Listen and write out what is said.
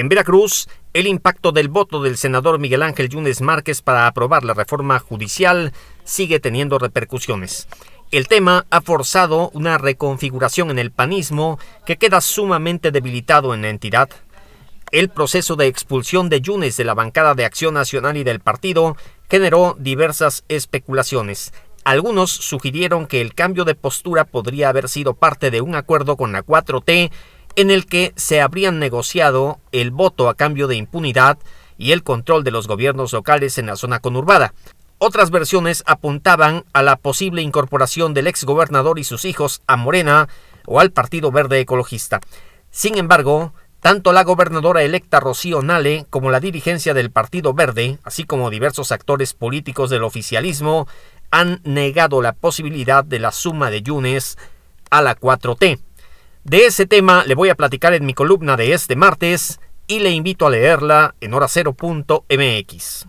En Veracruz, el impacto del voto del senador Miguel Ángel Yunes Márquez para aprobar la reforma judicial sigue teniendo repercusiones. El tema ha forzado una reconfiguración en el panismo que queda sumamente debilitado en la entidad. El proceso de expulsión de Yunes de la bancada de Acción Nacional y del partido generó diversas especulaciones. Algunos sugirieron que el cambio de postura podría haber sido parte de un acuerdo con la 4T en el que se habrían negociado el voto a cambio de impunidad y el control de los gobiernos locales en la zona conurbada. Otras versiones apuntaban a la posible incorporación del exgobernador y sus hijos a Morena o al Partido Verde Ecologista. Sin embargo, tanto la gobernadora electa Rocío Nale como la dirigencia del Partido Verde, así como diversos actores políticos del oficialismo, han negado la posibilidad de la suma de Yunes a la 4T. De ese tema le voy a platicar en mi columna de este martes y le invito a leerla en horacero.mx.